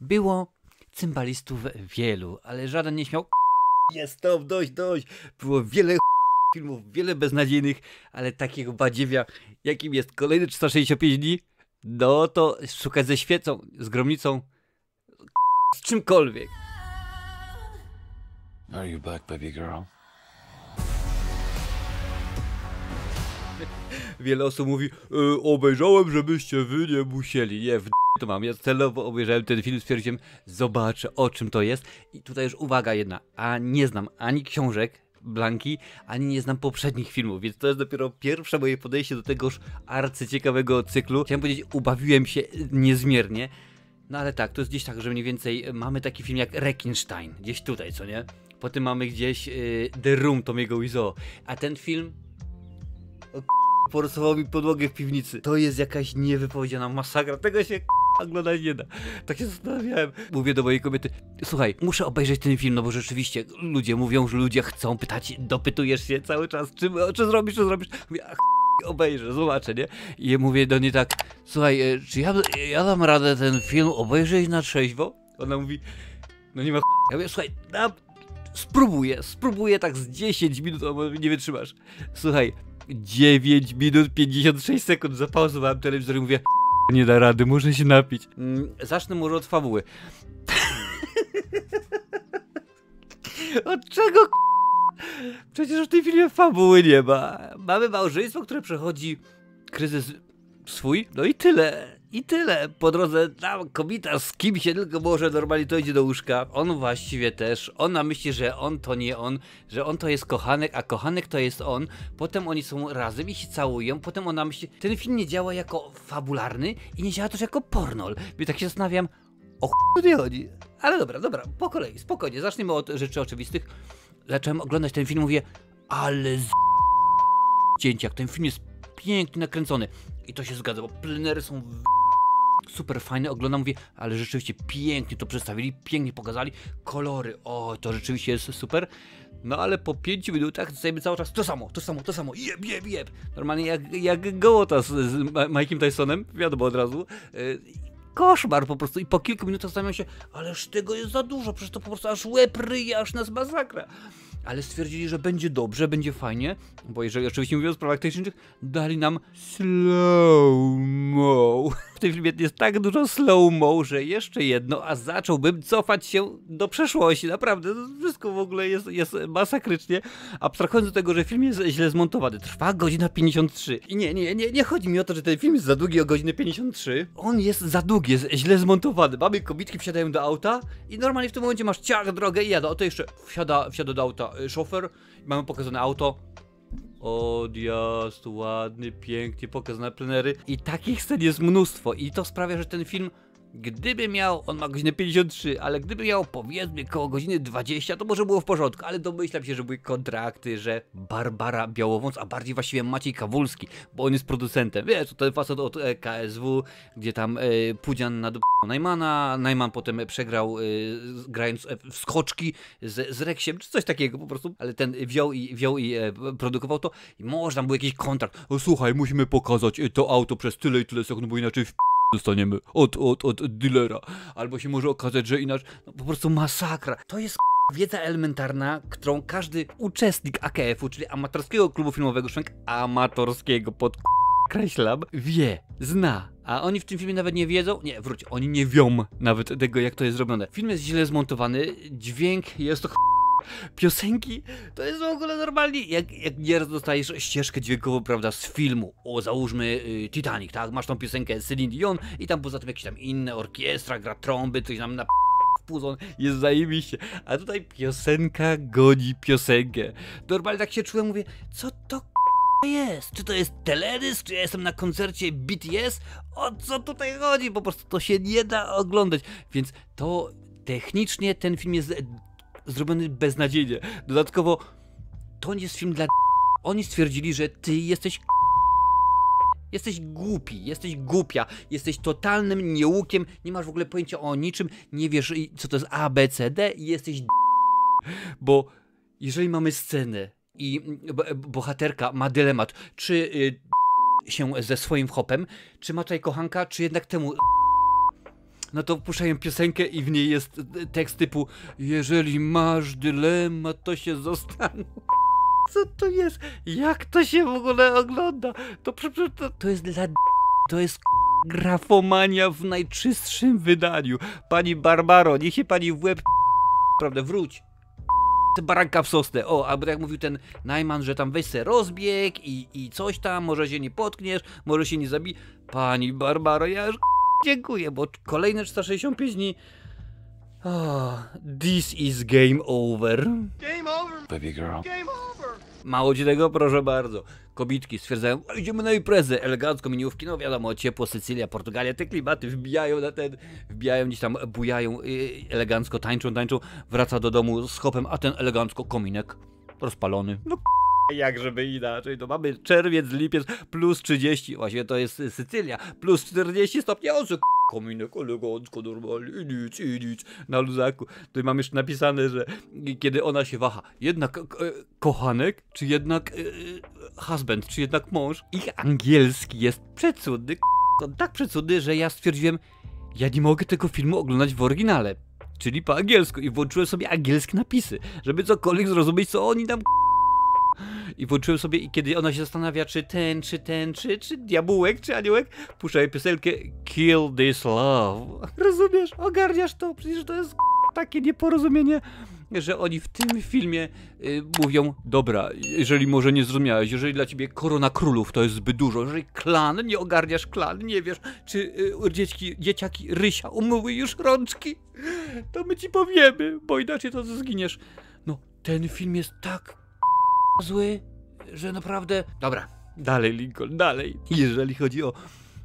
Było cymbalistów wielu, ale żaden nie śmiał jest to dość, dość. Było wiele filmów, wiele beznadziejnych, ale takiego badziewia, jakim jest kolejne 365 dni, no to szukać ze świecą, z gromnicą, z czymkolwiek. Are you back, baby girl? wiele osób mówi y, obejrzałem, żebyście wy nie musieli. Nie, w to mam. Ja celowo obejrzałem ten film, stwierdziłem, zobaczę o czym to jest. I tutaj już uwaga jedna, a nie znam ani książek, Blanki, ani nie znam poprzednich filmów, więc to jest dopiero pierwsze moje podejście do tegoż arcyciekawego cyklu. Chciałem powiedzieć, ubawiłem się niezmiernie. No ale tak, to jest gdzieś tak, że mniej więcej mamy taki film jak Rekinstein, gdzieś tutaj, co nie? Potem mamy gdzieś yy, The Room Tomiego Wiseau, a ten film... O, porysował mi podłogę w piwnicy. To jest jakaś niewypowiedziana masakra, tego się oglądać nie da. Tak się zastanawiałem. Mówię do mojej kobiety, słuchaj, muszę obejrzeć ten film, no bo rzeczywiście ludzie mówią, że ludzie chcą pytać, dopytujesz się cały czas, czy, czy zrobisz, czy zrobisz. Mówię, ach, obejrzę, zobaczę, nie? I mówię do niej tak, słuchaj, e, czy ja, ja dam radę ten film obejrzeć na trzeźwo? Ona mówi, no nie ma Ja mówię, słuchaj, dam, spróbuję, spróbuję tak z 10 minut, bo nie wytrzymasz. Słuchaj, 9 minut 56 sekund zapauzowałem telewizor i mówię nie da rady, muszę się napić. Mm, zacznę może od fabuły. od czego Przecież w tym filmie fabuły nie ma. Mamy małżeństwo, które przechodzi kryzys swój. No i tyle. I tyle. Po drodze tam kobieta z kim się tylko może normalnie to idzie do łóżka. On właściwie też. Ona myśli, że on to nie on, że on to jest kochanek, a kochanek to jest on. Potem oni są razem i się całują. Potem ona myśli, ten film nie działa jako fabularny i nie działa też jako pornol. I tak się zastanawiam, o nie chodzi. Ale dobra, dobra, po kolei, spokojnie. Zacznijmy od rzeczy oczywistych. Zacząłem oglądać ten film, mówię, ale z... cięcia, ten film jest pięknie nakręcony. I to się zgadza, bo plenery są w... super fajne, oglądam, mówię, ale rzeczywiście pięknie to przedstawili, pięknie pokazali, kolory, o, to rzeczywiście jest super. No ale po 5 minutach dostajemy cały czas to samo, to samo, to samo, jeb, jeb, jeb. Normalnie jak, jak gołota z, z Tysonem, wiadomo od razu. Yy, koszmar po prostu i po kilku minutach zastanawiam się, ależ tego jest za dużo, przecież to po prostu aż łeb ryje, aż nas masakra ale stwierdzili, że będzie dobrze, będzie fajnie, bo jeżeli oczywiście mówię o sprawach technicznych, dali nam slow mo tym filmie jest tak dużo slow-mo, że jeszcze jedno, a zacząłbym cofać się do przeszłości. Naprawdę, wszystko w ogóle jest, jest masakrycznie. Abstrahując do tego, że film jest źle zmontowany. Trwa godzina 53. I nie, nie, nie, nie chodzi mi o to, że ten film jest za długi o godzinę 53. On jest za długi, jest źle zmontowany. Mamy kobietki wsiadają do auta i normalnie w tym momencie masz ciach, drogę i jadę. O to jeszcze wsiada, wsiada do auta y, szofer, mamy pokazane auto Odjazd, ładny, piękny, pokaz na plenery. I takich scen jest mnóstwo i to sprawia, że ten film Gdyby miał, on ma godzinę 53, ale gdyby miał powiedzmy koło godziny 20, to może było w porządku, ale domyślam się, że były kontrakty, że Barbara Białowąc, a bardziej właściwie Maciej Kawulski, bo on jest producentem. Wiesz, to ten facet od e, KSW, gdzie tam y, Pudzian nad Najmana, Najman potem przegrał y, grając w skoczki z, z Reksiem, czy coś takiego po prostu, ale ten wziął i, wziął i e, produkował to i można był jakiś kontrakt. O, słuchaj, musimy pokazać to auto przez tyle i tyle sekund, bo inaczej w dostaniemy od, od, od dealera. Albo się może okazać, że inaczej. No, po prostu masakra. To jest wiedza elementarna, którą każdy uczestnik AKF-u, czyli amatorskiego klubu filmowego, szwank amatorskiego pod kreślam, wie, zna. A oni w tym filmie nawet nie wiedzą? Nie, wróć, oni nie wią nawet tego, jak to jest zrobione. Film jest źle zmontowany, dźwięk jest to Piosenki to jest w ogóle normalnie, jak, jak nieraz dostajesz ścieżkę dźwiękową, prawda, z filmu, o załóżmy y, Titanic, tak, masz tą piosenkę Celine Dion i tam poza tym jakieś tam inne orkiestra, gra trąby, coś tam na p** puzon, jest zajebiście, a tutaj piosenka goni piosenkę. Normalnie tak się czułem, mówię, co to jest? Czy to jest teledysk? Czy ja jestem na koncercie BTS? O co tutaj chodzi? Po prostu to się nie da oglądać. Więc to technicznie ten film jest zrobiony beznadziejnie. Dodatkowo, to nie jest film dla Oni stwierdzili, że ty jesteś Jesteś głupi, jesteś głupia, jesteś totalnym nieukiem, nie masz w ogóle pojęcia o niczym, nie wiesz co to jest A, B, C, D i jesteś d... Bo jeżeli mamy scenę i mm, e, bohaterka ma dylemat, czy y, się ze swoim hopem, czy ma tutaj kochanka, czy jednak temu no to puszczają piosenkę i w niej jest tekst typu Jeżeli masz dylemat, to się zostanę. Co to jest? Jak to się w ogóle ogląda? To, to, to jest dla to jest grafomania w najczystszym wydaniu. Pani Barbaro, niech się pani w łeb prawda, wróć baranka w sosnę. O, albo tak jak mówił ten Najman, że tam weź se rozbieg i, i coś tam, może się nie potkniesz, może się nie zabij. Pani Barbaro, ja już dziękuję, bo kolejne 365 dni... Oh, this is game over. Game over, baby girl. Game over. Mało ci tego, proszę bardzo. Kobitki stwierdzają, idziemy na imprezę, elegancko miniówki, no wiadomo, ciepło, Sycylia, Portugalia, te klimaty wbijają na ten, wbijają gdzieś tam, bujają, y, elegancko tańczą, tańczą, wraca do domu z hopem, a ten elegancko kominek rozpalony. No jak żeby inaczej, to mamy czerwiec, lipiec, plus 30, właśnie to jest Sycylia, plus 40 stopni, o co kominek elegancko, normalnie, i nic, i nic, na luzaku. Tutaj mam jeszcze napisane, że kiedy ona się waha, jednak e, kochanek, czy jednak e, husband, czy jednak mąż, ich angielski jest przecudny, on tak przecudny, że ja stwierdziłem, ja nie mogę tego filmu oglądać w oryginale, czyli po angielsku i włączyłem sobie angielskie napisy, żeby cokolwiek zrozumieć, co oni tam i włączyłem sobie i kiedy ona się zastanawia, czy ten, czy ten, czy, czy diabułek, czy aniołek, puszczaj piosenkę Kill This Love. Rozumiesz? Ogarniasz to? Przecież to jest takie nieporozumienie, że oni w tym filmie y, mówią, dobra, jeżeli może nie zrozumiałeś, jeżeli dla ciebie korona królów to jest zbyt dużo, jeżeli klan, nie ogarniasz klan, nie wiesz, czy y, y dzieci, dzieciaki Rysia umyły już rączki, to my ci powiemy, bo inaczej to zginiesz. No, ten film jest tak zły, że naprawdę... Dobra, dalej Lincoln, dalej. Jeżeli chodzi o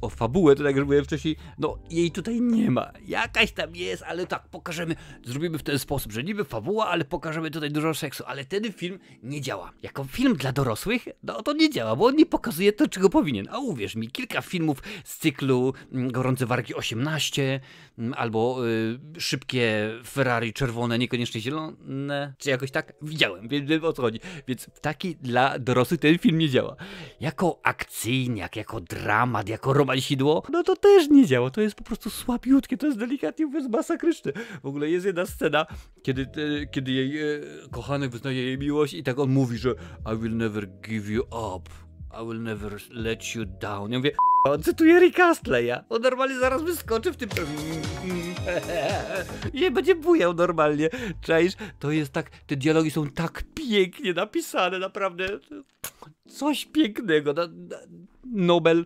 o fabułę, to tak jak mówiłem wcześniej, no jej tutaj nie ma. Jakaś tam jest, ale tak, pokażemy, zrobimy w ten sposób, że niby fabuła, ale pokażemy tutaj dużo seksu, ale ten film nie działa. Jako film dla dorosłych, no to nie działa, bo on nie pokazuje to, czego powinien. A uwierz mi, kilka filmów z cyklu mm, Gorące Wargi 18, mm, albo y, Szybkie Ferrari czerwone, niekoniecznie zielone, czy jakoś tak, widziałem, więc wiem o co chodzi. Więc taki dla dorosłych ten film nie działa. Jako akcyjniak, jako dramat, jako romantyk, gromadzidło, no to też nie działa, to jest po prostu słabiutkie, to jest delikatnie mówiąc masakryczne. W ogóle jest jedna scena, kiedy, e, kiedy jej e, kochany wyznaje jej miłość i tak on mówi, że I will never give you up. I will never let you down. Ja mówię, on cytuje Rick Astleya. On normalnie zaraz wyskoczy w tym... I będzie bujał normalnie. Czaisz? To jest tak... Te dialogi są tak pięknie napisane, naprawdę. Coś pięknego. Nobel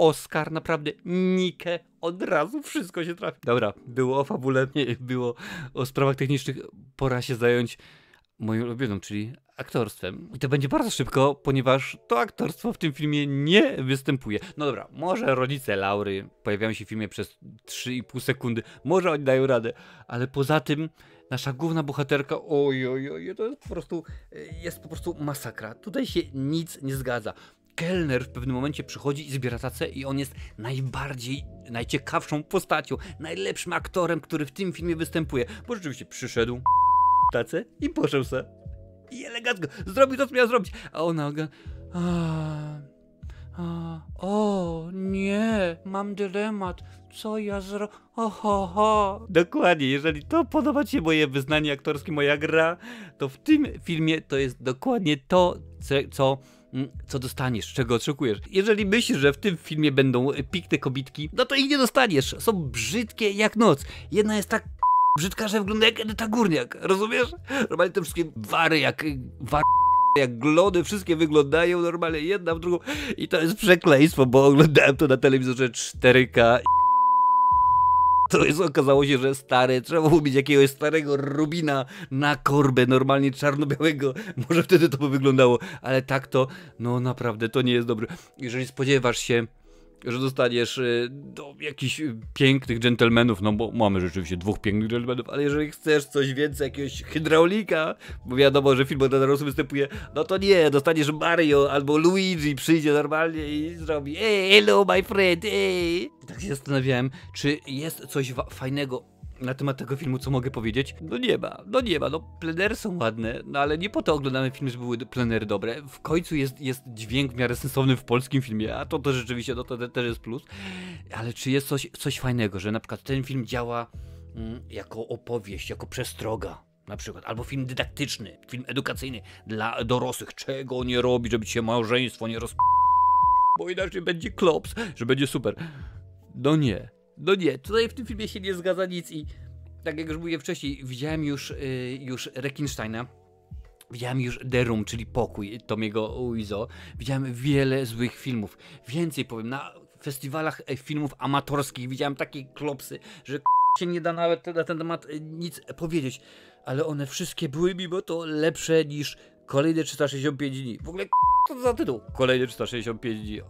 Oscar, naprawdę Nikę, od razu wszystko się trafi. Dobra, było o fabule, było o sprawach technicznych, pora się zająć moją ulubioną, czyli aktorstwem. I to będzie bardzo szybko, ponieważ to aktorstwo w tym filmie nie występuje. No dobra, może rodzice Laury pojawiają się w filmie przez 3,5 sekundy, może oni dają radę, ale poza tym nasza główna bohaterka, oj, oj, oj, to jest po prostu, jest po prostu masakra. Tutaj się nic nie zgadza kelner w pewnym momencie przychodzi i zbiera tacę i on jest najbardziej, najciekawszą postacią, najlepszym aktorem, który w tym filmie występuje. Bo rzeczywiście przyszedł, tacę i poszedł se. I elegancko zrobił to, co miał zrobić. A ona... A... A, o nie, mam dylemat. Co ja zro... Oho, ho. Dokładnie, jeżeli to podoba Ci się moje wyznanie aktorskie, moja gra, to w tym filmie to jest dokładnie to, co Mm, co dostaniesz, czego oczekujesz. Jeżeli myślisz, że w tym filmie będą e, pikne kobitki, no to ich nie dostaniesz. Są brzydkie jak noc. Jedna jest tak brzydka, że wygląda jak Edyta Górniak, rozumiesz? Normalnie te wszystkie wary jak... E, War jak glony, wszystkie wyglądają normalnie jedna w drugą i to jest przekleństwo, bo oglądałem to na telewizorze 4K to jest, okazało się, że stary, trzeba było mieć jakiegoś starego Rubina na korbę, normalnie czarno-białego, może wtedy to by wyglądało, ale tak to, no naprawdę, to nie jest dobre. Jeżeli spodziewasz się że dostaniesz do y, no, jakichś y, pięknych dżentelmenów, no bo mamy rzeczywiście dwóch pięknych dżentelmenów, ale jeżeli chcesz coś więcej, jakiegoś hydraulika, bo wiadomo, że film od dorosłych występuje, no to nie, dostaniesz Mario albo Luigi przyjdzie normalnie i zrobi hey, hello my friend, hey. Tak się zastanawiałem, czy jest coś fajnego na temat tego filmu, co mogę powiedzieć? No nie ma, no nie ma, no plenery są ładne, no ale nie po to oglądamy film, żeby były plenery dobre. W końcu jest, jest dźwięk w miarę sensowny w polskim filmie, a to też rzeczywiście, no to też jest plus. Ale czy jest coś, coś fajnego, że na przykład ten film działa mm, jako opowieść, jako przestroga? na przykład, albo film dydaktyczny, film edukacyjny dla dorosłych, czego nie robić, żeby się małżeństwo nie roz... bo inaczej będzie klops, że będzie super. No nie, no nie, tutaj w tym filmie się nie zgadza nic i tak jak już mówiłem wcześniej, widziałem już, y, już Rekinsteina. Widziałem już The Room, czyli pokój Tomiego uizo, Widziałem wiele złych filmów. Więcej powiem, na festiwalach e, filmów amatorskich widziałem takie klopsy, że się nie da nawet na ten temat e, nic powiedzieć. Ale one wszystkie były mimo to lepsze niż kolejne 365 dni. W ogóle co to za tytuł? Kolejne 365 dni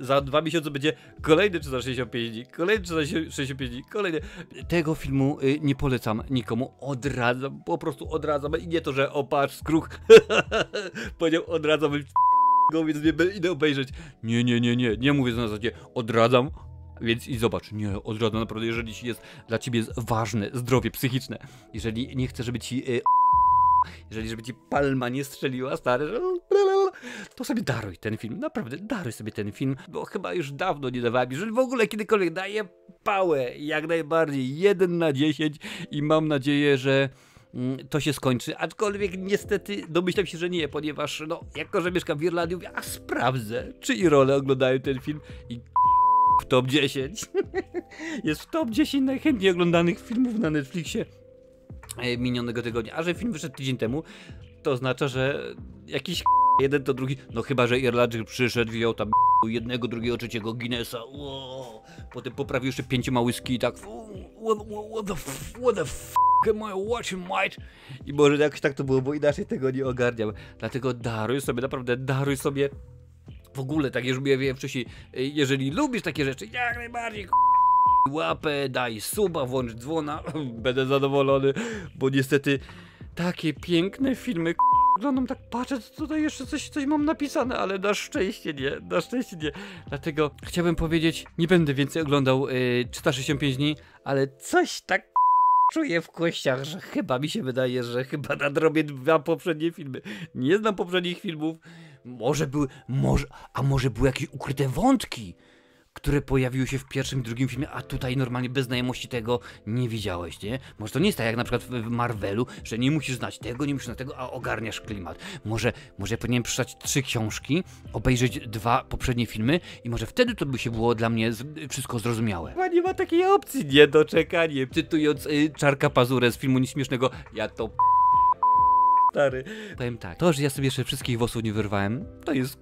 za dwa miesiące będzie kolejny 3 za 65 dni, kolejny 3 za 65 dni, kolejny. Tego filmu y, nie polecam nikomu, odradzam, po prostu odradzam i nie to, że opatrz, skruch, powiedział odradzam, go, więc nie idę obejrzeć. Nie, nie, nie, nie, nie mówię na zasadzie odradzam, więc i zobacz, nie, odradzam naprawdę, jeżeli jest dla ciebie jest ważne zdrowie psychiczne, jeżeli nie chcę, żeby ci... Y, jeżeli żeby ci palma nie strzeliła, stary, że to sobie daruj ten film. Naprawdę, daruj sobie ten film, bo chyba już dawno nie dawałem, jeżeli w ogóle kiedykolwiek daję pałę, jak najbardziej, 1 na 10 i mam nadzieję, że mm, to się skończy, aczkolwiek niestety domyślam się, że nie, ponieważ no, jako, że mieszkam w Irlandii, mówię, a sprawdzę, czy i role oglądają ten film i w top 10. Jest w top 10 najchętniej oglądanych filmów na Netflixie e, minionego tygodnia. A że film wyszedł tydzień temu, to oznacza, że jakiś jeden to drugi, no chyba, że Irlandczyk przyszedł, wziął tam jednego, drugiego, trzeciego Guinnessa, wow. potem poprawił jeszcze pięcioma whisky i tak what, what, the, what the am I watching, mate? I może jakoś tak to było, bo inaczej tego nie ogarniam. Dlatego daruj sobie, naprawdę daruj sobie w ogóle, tak jak już mówiłem wcześniej, jeżeli lubisz takie rzeczy, jak najbardziej łapę, daj suba, włącz dzwona, będę zadowolony, bo niestety takie piękne filmy oglądam, tak patrzę, co tutaj jeszcze coś, coś mam napisane, ale na szczęście nie, na szczęście nie. Dlatego chciałbym powiedzieć, nie będę więcej oglądał yy, 365 dni, ale coś tak czuję w kościach, że chyba mi się wydaje, że chyba nadrobię dwa poprzednie filmy. Nie znam poprzednich filmów. Może były, może, a może były jakieś ukryte wątki? które pojawiły się w pierwszym i drugim filmie, a tutaj normalnie bez znajomości tego nie widziałeś, nie? Może to nie jest tak jak na przykład w Marvelu, że nie musisz znać tego, nie musisz znać tego, a ogarniasz klimat. Może, może ja powinienem przeczytać trzy książki, obejrzeć dwa poprzednie filmy i może wtedy to by się było dla mnie wszystko zrozumiałe. Chyba nie ma takiej opcji, niedoczekanie. Cytując y, Czarka Pazurę z filmu Nieśmiesznego, ja to p... stary. Powiem tak, to, że ja sobie jeszcze wszystkich włosów nie wyrwałem, to jest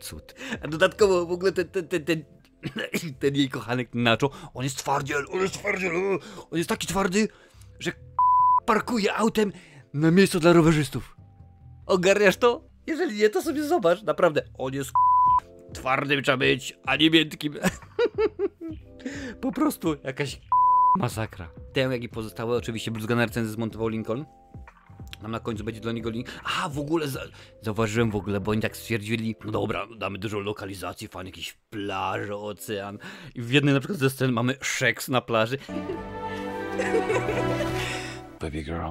cud. A dodatkowo w ogóle ten, ten, ten, ten ten jej kochanek Nacho, on jest twardziel, on jest twardziel, on jest taki twardy, że parkuje autem na miejscu dla rowerzystów. Ogarniasz to? Jeżeli nie, to sobie zobacz, naprawdę, on jest twardym trzeba być, a nie miętkim. po prostu jakaś masakra. Tę, jak i pozostałe oczywiście Bluzga Narcen zmontował Lincoln. Tam na końcu będzie dla niego link. A w ogóle za... zauważyłem w ogóle, bo oni tak stwierdzili, no dobra, damy dużo lokalizacji, fajnie jakiś plażę, ocean. I w jednej na przykład ze scen mamy szeks na plaży. Baby girl.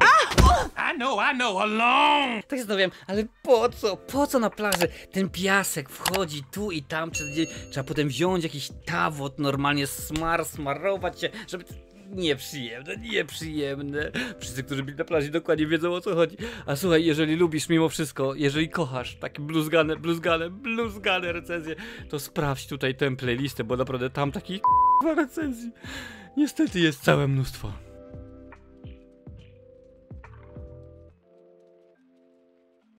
I know, I know, alone! Tak się zastanawiam, ale po co, po co na plaży ten piasek wchodzi tu i tam, czy trzeba potem wziąć jakiś tawot normalnie, smar, smarować się, żeby nieprzyjemne, nieprzyjemne. Wszyscy, którzy byli na plaży dokładnie wiedzą o co chodzi. A słuchaj, jeżeli lubisz mimo wszystko, jeżeli kochasz takie bluzgane, bluzgane, bluzgane recenzje, to sprawdź tutaj tę playlistę, bo naprawdę tam takich recenzji niestety jest całe mnóstwo.